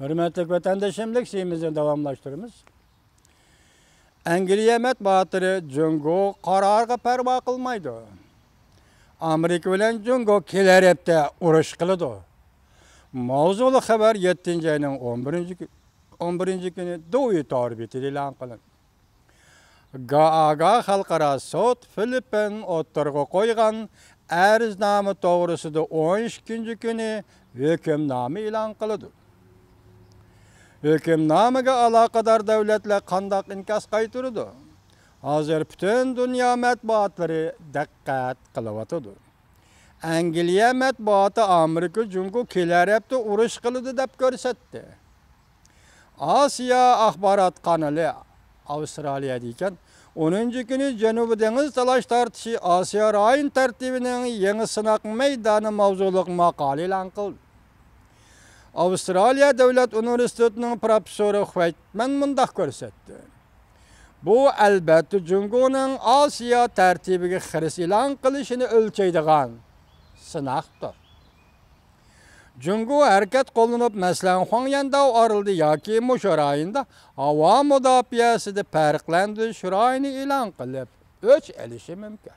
Hürmetli vatandaşım leksiyimizi devamlaştırımız. Engliyemet batırı Cungo kararga perva kılmaydı. Amerika bilen Cungo kiler hep de uruş kılıdı. Mavzulu haber 7. ayının 11. 11. günü Doğu tarbiyeti ilan kılın. GAAGA Halkara Sot Filipin oturgu koygan erzname doğrusu da 12. günü hükümname ilan kılıdı hükümnamıga alakadar devletle kandak inkas kaytırdı. Hazır bütün dünya metbuatları dikkat kılavatıdır. Angeliya metbuatı Amerika cunku kilerepte uruş kılıdı dep görsetti. Asiya ahbarat kanalı Avustralya deyken 10. günü Cenubi Deniz Talaş Tartışı Asiya Rayin Tertibi'nin yeni sınak meydanı mavzuluk makale ilan kıldı. Avstraliya Dövlət Universitetinin professoru Xveytman mündaq göstərdi. Bu əlbəttə Cungunun Asiya tərtibinə xiris elan qilishini ölçəydigan sınaqdır. Cungu hərəkət qolunub məsələn Huangyanda arıldı yoki Muş rayonunda hava müdafiəsində fərqləndiriş rayonu elan qilib öç eləşi mümkün.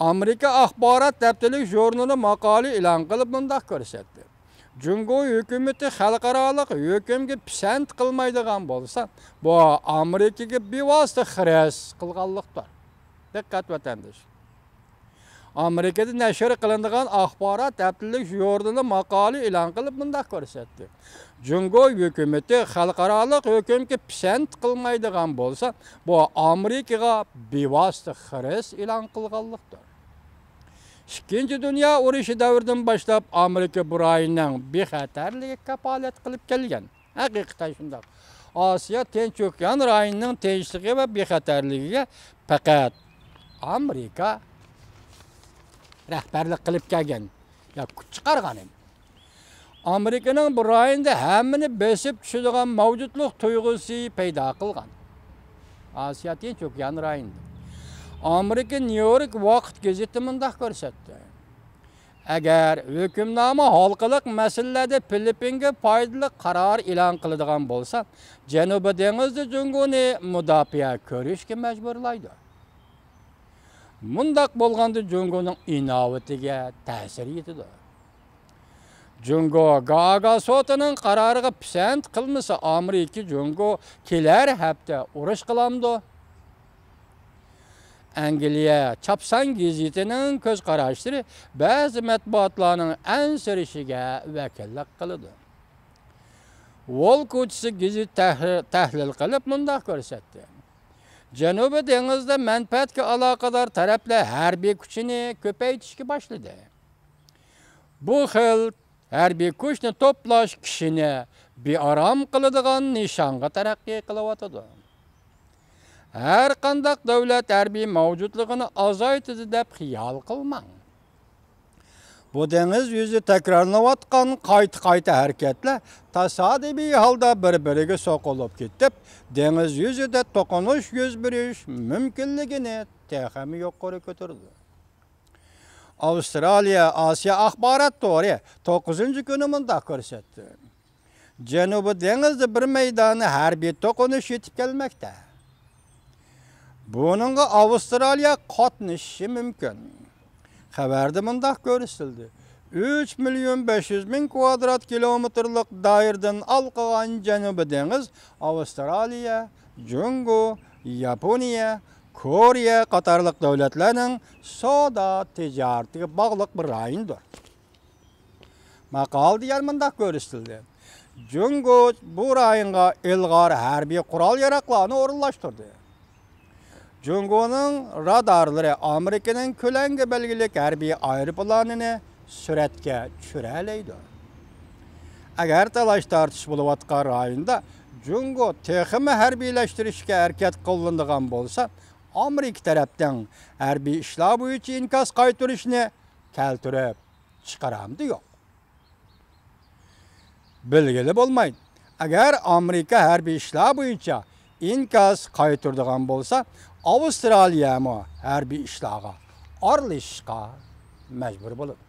Amerika Axbarat Dəbdilik jurnalı maqali elan qılıb mündaq göstərdi. Cüngo hökuməti xalqaralıq hökumə pisənd qılmaydığan bolsa, bu Amerikaya bevasitə xəras qılğanlıqdır. Diqqət vətəndaş. Amerikada nəşr qılındığan axbarat dəbdilik jurnalı maqali elan qılıb mündaq göstərdi. Cüngo hökuməti xalqaralıq hökumə pisənd qılmaydığan bolsa, bu Amerikaya bevasitə xəras elan qılğanlıqdır. Шыккенчі дүния ұрышы дәуірдің баштап, Америка бұрайынан бі қатарлығы қылып келген. Әқиқті айшында. Асия тенші өкен райының теншіліғі бә пәкәт Америка рәхбәрлік қылып кәген. Құчықарғаным. Американың бұрайында әміні бәсіп түшіліған маудутлық тұйғысы пейда қылған. Асия тенші өкен райының. Америка Нью-Йорк вақыт кезетті мұндақ көрсетті. Әгер өкімнамы халқылық мәсілләді Филиппинге пайдылық қарар илан қылыдыған болса, Ченубы Деңізді жүнгіне мұдапия көрішке мәжбұрлайды. Мұндақ болғанды жүнгінің инауытыге тәсір етіді. Жүнгі ғаға сотының қарарығы пісент қылмысы Америки жүнгі келер әпті қыламды. Angliya Çapsan gizitinin köz qarashtiri bəzi mətbuatlarının ən sirişigə vəkillik qılıdı. Vol ko'chisi gizit tahlil qilib mundoq ko'rsatdi. Janubiy dengizda manfaatga aloqador taraflar harbiy kuchini ko'paytirishga boshladi. Bu xil harbiy kuchni to'plash bir aram qiladigan nishonga taraqqi qilyotdi. Әр қандақ дәулет әрби мәвжудлығыны азайтыды деп қиял қылмаң. Бұ деңіз өзі тәкрарлаватқан қайты-қайты әрекетлі тасадеби халда бір-біріге соқылып кеттіп, деңіз жүзі де тоқыныш көзбіріш мүмкінлігіне тәхімі жоқ қоры көтерді. Австралия Асия ақпарат Торе 9-күні күнімінда көрсетті. Жәнубы деңізді бір мейданы әрби тоқыныш етіп келмекте. Бұныңғы Австралия қатнышы мүмкін. Қәбәрді мұндақ көрісілді. 3 миллион 500 мін квадрат километрлік дайырдың алқыған жәнібі деңіз Австралия, Джунгу, Япония, Корея қатарлық дәулетлерінің сода тежартығы бағылық бір дұр. Мақалды ел мұндақ көрісілді. Джунгу бұр айынға үлғар әрбе құрал ерақланы орынлаштырды. Cungo'nun radarları Amerika'nın kölenge belgelik harbiy aeroplanını süratke çüreleydi. Eğer talaş tartış buluvatka rayında Cungo teximi harbiyleştirişke erket kılındığan bolsa, Amerika taraftan harbiy işler boyunca inkas kaytırışını keltürüp çıkaramdı yok. Bilgili olmayın. Eğer Amerika harbiy işler boyunca инкас кайтырдыган болса австралияма әрби ишлагга арылышка мәжбүр болот